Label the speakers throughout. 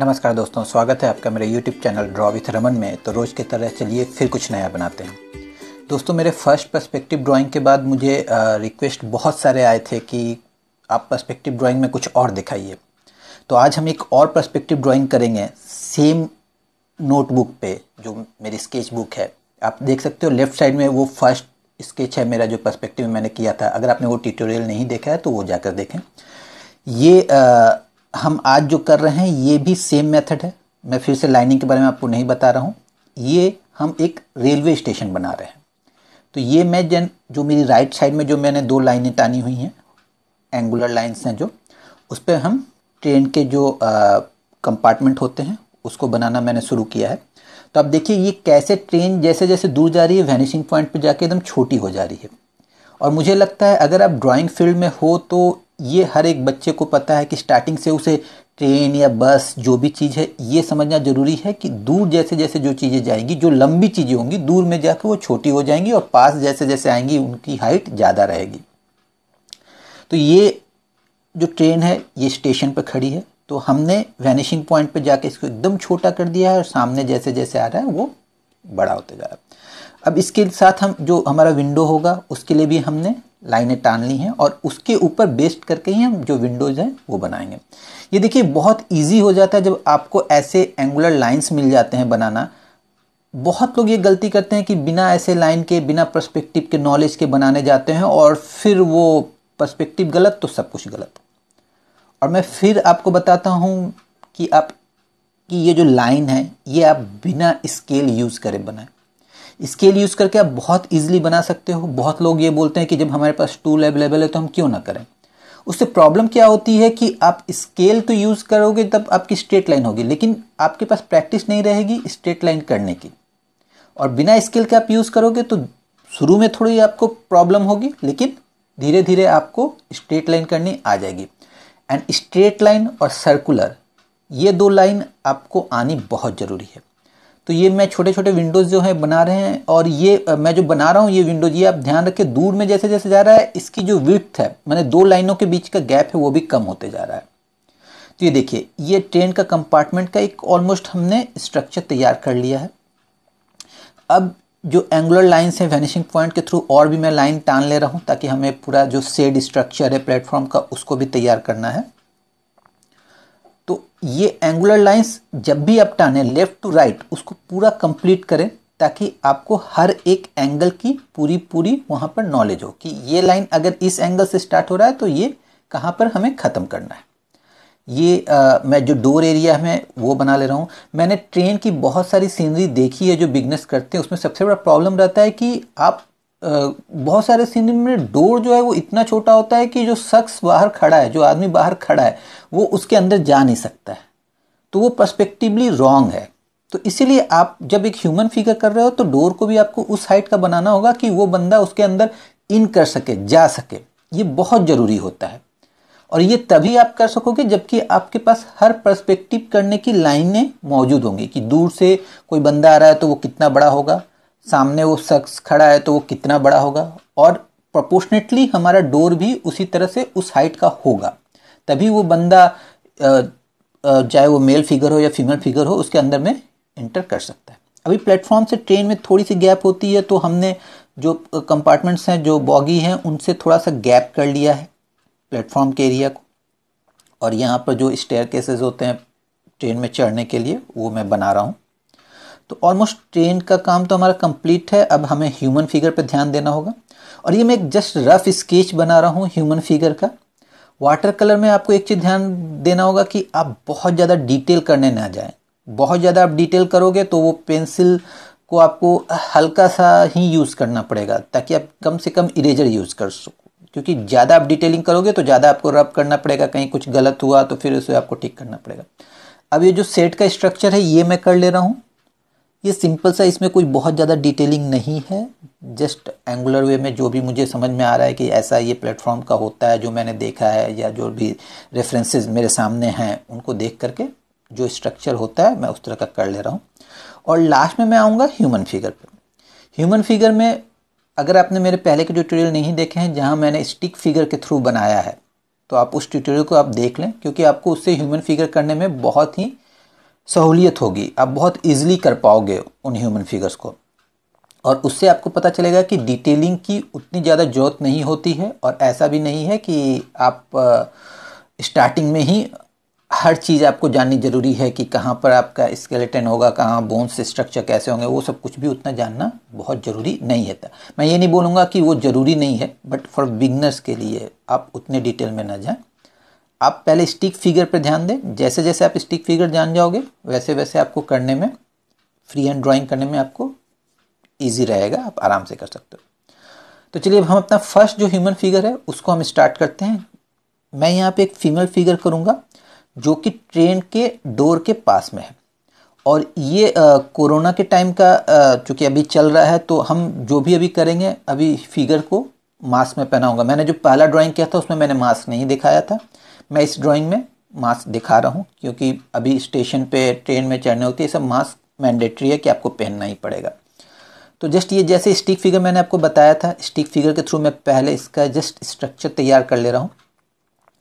Speaker 1: नमस्कार दोस्तों स्वागत है आपका मेरे YouTube channel draw with Raman में तो रोज़ की तरह चलिए फिर कुछ नया बनाते हैं दोस्तों मेरे फर्स्ट पर्सपेक्टिव ड्राइंग के बाद मुझे रिक्वेस्ट बहुत सारे आए थे कि आप पर्सपेक्टिव ड्राइंग में कुछ और दिखाइए तो आज हम एक और पर्सपेक्टिव ड्राइंग करेंगे सेम नोटबुक पे जो मेरी स्केच बुक है आप देख सकते हो लेफ्ट साइड में वो फर्स्ट स्केच है मेरा जो पर्सपेक्टिव मैंने किया था अगर आपने वो ट्यूटोरियल नहीं देखा है तो वो जाकर देखें ये आ, हम आज जो कर रहे हैं ये भी सेम मेथड है मैं फिर से लाइनिंग के बारे में आपको नहीं बता रहा हूँ ये हम एक रेलवे स्टेशन बना रहे हैं तो ये मैं जन जो मेरी राइट साइड में जो मैंने दो लाइनें टानी हुई हैं एंगुलर लाइन्स हैं जो उस पर हम ट्रेन के जो कंपार्टमेंट होते हैं उसको बनाना मैंने शुरू किया है तो आप देखिए ये कैसे ट्रेन जैसे जैसे दूर जा रही है वैनिशिंग पॉइंट पर जाके एकदम छोटी हो जा रही है और मुझे लगता है अगर आप ड्राइंग फील्ड में हो तो ये हर एक बच्चे को पता है कि स्टार्टिंग से उसे ट्रेन या बस जो भी चीज़ है ये समझना ज़रूरी है कि दूर जैसे जैसे जो चीज़ें जाएंगी जो लंबी चीज़ें होंगी दूर में जाकर वो छोटी हो जाएंगी और पास जैसे जैसे आएंगी उनकी हाइट ज़्यादा रहेगी तो ये जो ट्रेन है ये स्टेशन पर खड़ी है तो हमने वैनिशिंग पॉइंट पर जाके इसको एकदम छोटा कर दिया है और सामने जैसे जैसे आ रहा है वो बड़ा होते जा रहा है अब इसके साथ हम जो हमारा विंडो होगा उसके लिए भी हमने लाइनें टान ली हैं और उसके ऊपर बेस्ड करके ही हम जो विंडोज़ हैं वो बनाएंगे ये देखिए बहुत इजी हो जाता है जब आपको ऐसे एंगुलर लाइंस मिल जाते हैं बनाना बहुत लोग ये गलती करते हैं कि बिना ऐसे लाइन के बिना पर्सपेक्टिव के नॉलेज के बनाने जाते हैं और फिर वो पर्सपेक्टिव गलत तो सब कुछ गलत और मैं फिर आपको बताता हूँ कि आप कि ये जो लाइन है ये आप बिना स्केल यूज़ करें बनाएं स्केल यूज़ करके आप बहुत ईजिली बना सकते हो बहुत लोग ये बोलते हैं कि जब हमारे पास टूल अवेलेबल है तो हम क्यों ना करें उससे प्रॉब्लम क्या होती है कि आप स्केल तो यूज़ करोगे तब आपकी स्ट्रेट लाइन होगी लेकिन आपके पास प्रैक्टिस नहीं रहेगी स्ट्रेट लाइन करने की और बिना स्केल के आप यूज़ करोगे तो शुरू में थोड़ी आपको प्रॉब्लम होगी लेकिन धीरे धीरे आपको स्ट्रेट लाइन करनी आ जाएगी एंड स्ट्रेट लाइन और सर्कुलर ये दो लाइन आपको आनी बहुत ज़रूरी है तो ये मैं छोटे छोटे विंडोज़ जो है बना रहे हैं और ये मैं जो बना रहा हूँ ये विंडोज ये आप ध्यान रखें दूर में जैसे जैसे जा रहा है इसकी जो विथ है मैंने दो लाइनों के बीच का गैप है वो भी कम होते जा रहा है तो ये देखिए ये ट्रेन का कंपार्टमेंट का एक ऑलमोस्ट हमने स्ट्रक्चर तैयार कर लिया है अब जो एंगुलर लाइन्स हैं वैनिशिंग पॉइंट के थ्रू और भी मैं लाइन टान ले रहा हूँ ताकि हमें पूरा जो सेड स्ट्रक्चर है प्लेटफॉर्म का उसको भी तैयार करना है तो ये एंगुलर लाइंस जब भी आप टाने लेफ्ट टू राइट उसको पूरा कंप्लीट करें ताकि आपको हर एक एंगल की पूरी पूरी वहाँ पर नॉलेज हो कि ये लाइन अगर इस एंगल से स्टार्ट हो रहा है तो ये कहाँ पर हमें ख़त्म करना है ये आ, मैं जो डोर एरिया है वो बना ले रहा हूँ मैंने ट्रेन की बहुत सारी सीनरी देखी है जो बिजनेस करते हैं उसमें सबसे बड़ा प्रॉब्लम रहता है कि आप बहुत सारे सीन में डोर जो है वो इतना छोटा होता है कि जो शख्स बाहर खड़ा है जो आदमी बाहर खड़ा है वो उसके अंदर जा नहीं सकता है तो वो पर्सपेक्टिवली रॉन्ग है तो इसीलिए आप जब एक ह्यूमन फिगर कर रहे हो तो डोर को भी आपको उस हाइट का बनाना होगा कि वो बंदा उसके अंदर इन कर सके जा सके ये बहुत ज़रूरी होता है और ये तभी आप कर सकोगे जबकि आपके पास हर पर्सपेक्टिव करने की लाइनें मौजूद होंगी कि दूर से कोई बंदा आ रहा है तो वो कितना बड़ा होगा सामने वो शख्स खड़ा है तो वो कितना बड़ा होगा और प्रपोर्शनेटली हमारा डोर भी उसी तरह से उस हाइट का होगा तभी वो बंदा चाहे वो मेल फिगर हो या फीमेल फिगर हो उसके अंदर में इंटर कर सकता है अभी प्लेटफॉर्म से ट्रेन में थोड़ी सी गैप होती है तो हमने जो कंपार्टमेंट्स हैं जो बॉगी हैं उनसे थोड़ा सा गैप कर लिया है प्लेटफॉर्म के एरिया को और यहाँ पर जो स्टेयर केसेज होते हैं ट्रेन में चढ़ने के लिए वो मैं बना रहा हूँ तो ऑलमोस्ट ट्रेन का काम तो हमारा कंप्लीट है अब हमें ह्यूमन फिगर पर ध्यान देना होगा और ये मैं एक जस्ट रफ स्केच बना रहा हूँ ह्यूमन फिगर का वाटर कलर में आपको एक चीज़ ध्यान देना होगा कि आप बहुत ज़्यादा डिटेल करने ना जाएं बहुत ज़्यादा आप डिटेल करोगे तो वो पेंसिल को आपको हल्का सा ही यूज़ करना पड़ेगा ताकि आप कम से कम इरेजर यूज़ कर सको क्योंकि ज़्यादा आप डिटेलिंग करोगे तो ज़्यादा आपको रब करना पड़ेगा कहीं कुछ गलत हुआ तो फिर उसे आपको ठीक करना पड़ेगा अब ये जो सेट का स्ट्रक्चर है ये मैं कर ले रहा हूँ ये सिंपल सा इसमें कोई बहुत ज़्यादा डिटेलिंग नहीं है जस्ट एंगुलर वे में जो भी मुझे समझ में आ रहा है कि ऐसा ये प्लेटफॉर्म का होता है जो मैंने देखा है या जो भी रेफरेंसेस मेरे सामने हैं उनको देख करके जो स्ट्रक्चर होता है मैं उस तरह का कर ले रहा हूँ और लास्ट में मैं आऊँगा ह्यूमन फिगर पर ह्यूमन फिगर में अगर आपने मेरे पहले के ट्यूटोरियल नहीं देखे हैं जहाँ मैंने स्टिक फिगर के थ्रू बनाया है तो आप उस ट्यूटोरियल को आप देख लें क्योंकि आपको उससे ह्यूमन फिगर करने में बहुत ही सहूलियत होगी आप बहुत ईजिली कर पाओगे उन ह्यूमन फिगर्स को और उससे आपको पता चलेगा कि डिटेलिंग की उतनी ज़्यादा ज़रूरत नहीं होती है और ऐसा भी नहीं है कि आप स्टार्टिंग में ही हर चीज़ आपको जाननी ज़रूरी है कि कहाँ पर आपका स्केलेटन होगा कहाँ बोन्स स्ट्रक्चर कैसे होंगे वो सब कुछ भी उतना जानना बहुत ज़रूरी नहीं है मैं ये नहीं बोलूँगा कि वो ज़रूरी नहीं है बट फॉर बिगनर्स के लिए आप उतने डिटेल में ना जाएँ आप पहले स्टिक फिगर पर ध्यान दें जैसे जैसे आप स्टिक फिगर जान जाओगे वैसे वैसे आपको करने में फ्री हैंड ड्राइंग करने में आपको ईजी रहेगा आप आराम से कर सकते हो तो चलिए अब हम अपना फर्स्ट जो ह्यूमन फिगर है उसको हम स्टार्ट करते हैं मैं यहाँ पे एक फीमेल फिगर करूँगा जो कि ट्रेन के डोर के पास में है और ये आ, कोरोना के टाइम का चूँकि अभी चल रहा है तो हम जो भी अभी करेंगे अभी फिगर को मास्क में पहनाऊँगा मैंने जो पहला ड्राइंग किया था उसमें मैंने मास्क नहीं दिखाया था मैं इस ड्राइंग में मास्क दिखा रहा हूँ क्योंकि अभी स्टेशन पे ट्रेन में चढ़ने होती है सब मास्क मैंडेटरी है कि आपको पहनना ही पड़ेगा तो जस्ट ये जैसे स्टिक फिगर मैंने आपको बताया था स्टिक फिगर के थ्रू मैं पहले इसका जस्ट स्ट्रक्चर तैयार कर ले रहा हूँ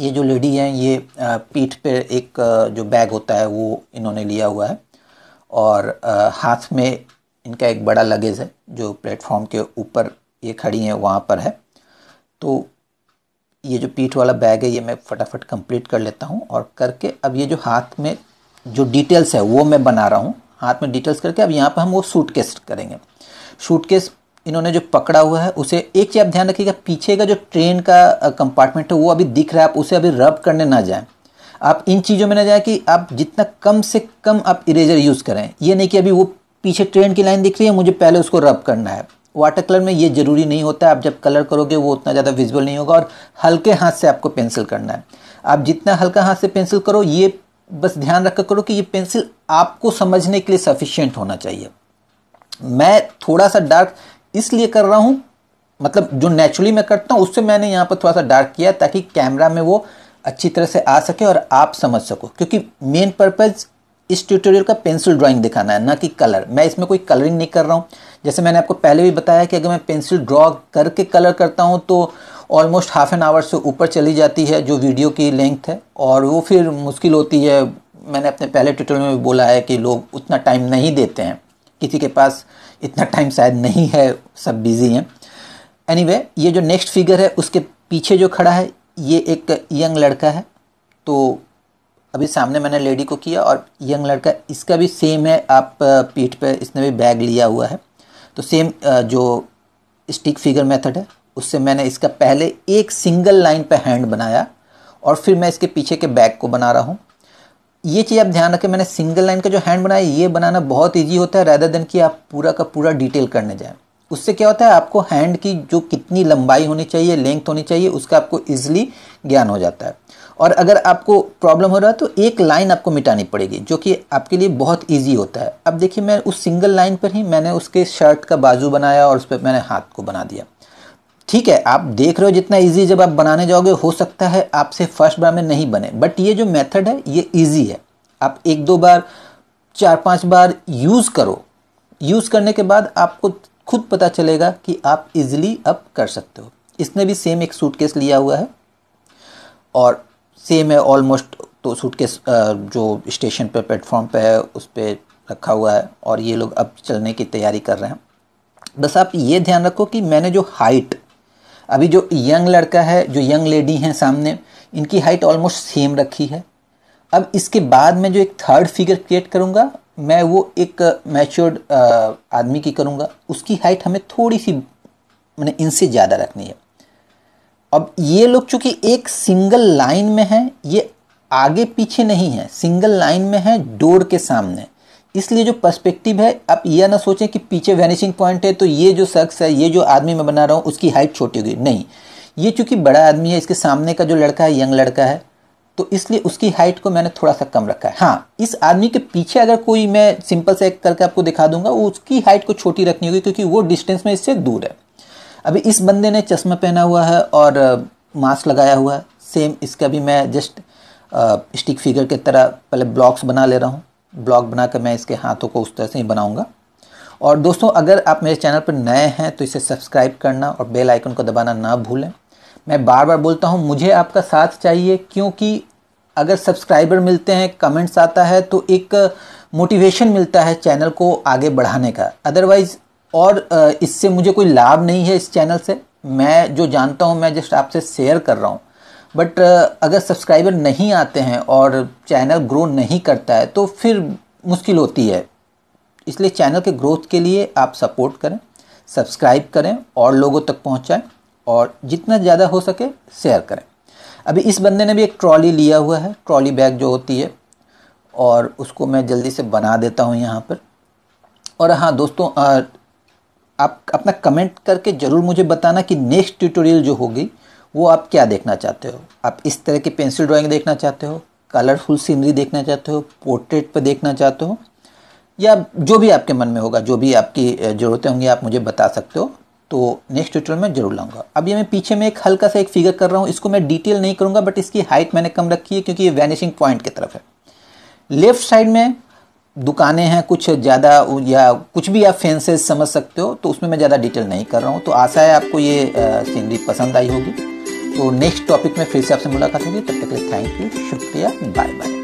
Speaker 1: ये जो लेडी हैं ये पीठ पे एक जो बैग होता है वो इन्होंने लिया हुआ है और हाथ में इनका एक बड़ा लगेज है जो प्लेटफॉर्म के ऊपर ये खड़ी हैं वहाँ पर है तो ये जो पीठ वाला बैग है ये मैं फटाफट कंप्लीट कर लेता हूँ और करके अब ये जो हाथ में जो डिटेल्स है वो मैं बना रहा हूँ हाथ में डिटेल्स करके अब यहाँ पर हम वो सूट करेंगे सूट इन्होंने जो पकड़ा हुआ है उसे एक चीज़ आप ध्यान रखिएगा पीछे का जो ट्रेन का कंपार्टमेंट है वो अभी दिख रहा है आप उसे अभी रब करने ना जाएं आप इन चीज़ों में ना जाएं कि आप जितना कम से कम आप इरेजर यूज़ करें ये नहीं कि अभी वो पीछे ट्रेन की लाइन दिख रही है मुझे पहले उसको रब करना है वाटर कलर में ये ज़रूरी नहीं होता है आप जब कलर करोगे वो उतना ज़्यादा विजुअल नहीं होगा और हल्के हाथ से आपको पेंसिल करना है आप जितना हल्का हाथ से पेंसिल करो ये बस ध्यान रखकर करो कि ये पेंसिल आपको समझने के लिए सफिशियंट होना चाहिए मैं थोड़ा सा डार्क इसलिए कर रहा हूँ मतलब जो नेचुरली मैं करता हूँ उससे मैंने यहाँ पर थोड़ा सा डार्क किया ताकि कैमरा में वो अच्छी तरह से आ सके और आप समझ सको क्योंकि मेन पर्पज़ इस ट्यूटोरियल का पेंसिल ड्राइंग दिखाना है ना कि कलर मैं इसमें कोई कलरिंग नहीं कर रहा हूँ जैसे मैंने आपको पहले भी बताया कि अगर मैं पेंसिल ड्रॉ करके कलर करता हूँ तो ऑलमोस्ट हाफ एन आवर से ऊपर चली जाती है जो वीडियो की लेंथ है और वो फिर मुश्किल होती है मैंने अपने पहले ट्यूटोरियल में भी बोला है कि लोग उतना टाइम नहीं देते हैं किसी के पास इतना टाइम शायद नहीं है सब बिज़ी हैं एनी anyway, ये जो नेक्स्ट फिगर है उसके पीछे जो खड़ा है ये एक यंग लड़का है तो अभी सामने मैंने लेडी को किया और यंग लड़का इसका भी सेम है आप पीठ पे इसने भी बैग लिया हुआ है तो सेम जो स्टिक फिगर मेथड है उससे मैंने इसका पहले एक सिंगल लाइन पे हैंड बनाया और फिर मैं इसके पीछे के बैग को बना रहा हूँ ये चीज़ आप ध्यान रखें मैंने सिंगल लाइन का जो हैंड बनाया ये बनाना बहुत ईजी होता है रैदर देन कि आप पूरा का पूरा डिटेल करने जाएँ उससे क्या होता है आपको हैंड की जो कितनी लंबाई होनी चाहिए लेंथ होनी चाहिए उसका आपको ईजिली ज्ञान हो जाता है और अगर आपको प्रॉब्लम हो रहा है तो एक लाइन आपको मिटानी पड़ेगी जो कि आपके लिए बहुत ईजी होता है अब देखिए मैं उस सिंगल लाइन पर ही मैंने उसके शर्ट का बाजू बनाया और उस पर मैंने हाथ को बना दिया ठीक है आप देख रहे हो जितना ईजी जब आप बनाने जाओगे हो सकता है आपसे फर्स्ट बार में नहीं बने बट ये जो मेथड है ये ईजी है आप एक दो बार चार पांच बार यूज़ करो यूज़ करने के बाद आपको खुद पता चलेगा कि आप इजीली अब कर सकते हो इसने भी सेम एक सूटकेस लिया हुआ है और सेम है ऑलमोस्ट तो सूट के जो स्टेशन पे प्लेटफॉर्म पे है उस पर रखा हुआ है और ये लोग अब चलने की तैयारी कर रहे हैं बस आप ये ध्यान रखो कि मैंने जो हाइट अभी जो यंग लड़का है जो यंग लेडी हैं सामने इनकी हाइट ऑलमोस्ट सेम रखी है अब इसके बाद में जो एक थर्ड फिगर क्रिएट करूँगा मैं वो एक मैच्योर्ड आदमी की करूँगा उसकी हाइट हमें थोड़ी सी मैंने इनसे ज़्यादा रखनी है अब ये लोग चूंकि एक सिंगल लाइन में है ये आगे पीछे नहीं है सिंगल लाइन में है डोर के सामने इसलिए जो पर्सपेक्टिव है आप यह ना सोचें कि पीछे वैनिशिंग पॉइंट है तो ये जो शख्स है ये जो आदमी मैं बना रहा हूँ उसकी हाइट छोटी होगी नहीं ये चूंकि बड़ा आदमी है इसके सामने का जो लड़का है यंग लड़का है तो इसलिए उसकी हाइट को मैंने थोड़ा सा कम रखा है हाँ इस आदमी के पीछे अगर कोई मैं सिंपल से करके आपको दिखा दूंगा उसकी हाइट को छोटी रखनी होगी क्योंकि वो डिस्टेंस में इससे दूर है अभी इस बंदे ने चश्मा पहना हुआ है और मास्क लगाया हुआ है सेम इसका भी मैं जस्ट स्टिक फिगर की तरह पहले ब्लॉक्स बना ले रहा हूँ ब्लॉक बना कर मैं इसके हाथों को उस तरह से ही बनाऊँगा और दोस्तों अगर आप मेरे चैनल पर नए हैं तो इसे सब्सक्राइब करना और बेल आइकन को दबाना ना भूलें मैं बार बार बोलता हूँ मुझे आपका साथ चाहिए क्योंकि अगर सब्सक्राइबर मिलते हैं कमेंट्स आता है तो एक मोटिवेशन मिलता है चैनल को आगे बढ़ाने का अदरवाइज़ और इससे मुझे कोई लाभ नहीं है इस चैनल से मैं जो जानता हूँ मैं जस्ट आपसे शेयर कर रहा हूँ बट अगर सब्सक्राइबर नहीं आते हैं और चैनल ग्रो नहीं करता है तो फिर मुश्किल होती है इसलिए चैनल के ग्रोथ के लिए आप सपोर्ट करें सब्सक्राइब करें और लोगों तक पहुँचाएँ और जितना ज़्यादा हो सके शेयर करें अभी इस बंदे ने भी एक ट्रॉली लिया हुआ है ट्रॉली बैग जो होती है और उसको मैं जल्दी से बना देता हूँ यहाँ पर और हाँ दोस्तों आप अपना कमेंट करके ज़रूर मुझे बताना कि नेक्स्ट ट्यूटोरियल जो होगी वो आप क्या देखना चाहते हो आप इस तरह की पेंसिल ड्राइंग देखना चाहते हो कलरफुल सीनरी देखना चाहते हो पोर्ट्रेट पर देखना चाहते हो या जो भी आपके मन में होगा जो भी आपकी ज़रूरतें होंगी आप मुझे बता सकते हो तो नेक्स्ट ट्यूटोरियल में जरूर लाऊंगा अब ये मैं पीछे में एक हल्का सा एक फिगर कर रहा हूँ इसको मैं डिटेल नहीं करूँगा बट इसकी हाइट मैंने कम रखी है क्योंकि ये वैनिशिंग पॉइंट की तरफ है लेफ्ट साइड में दुकानें हैं कुछ ज़्यादा या कुछ भी आप फेंसेस समझ सकते हो तो उसमें मैं ज़्यादा डिटेल नहीं कर रहा हूँ तो आशा है आपको ये सीनरी पसंद आई होगी तो नेक्स्ट टॉपिक में फिर से आपसे मुलाकात होगी तब तक के लिए थैंक यू शुक्रिया बाय बाय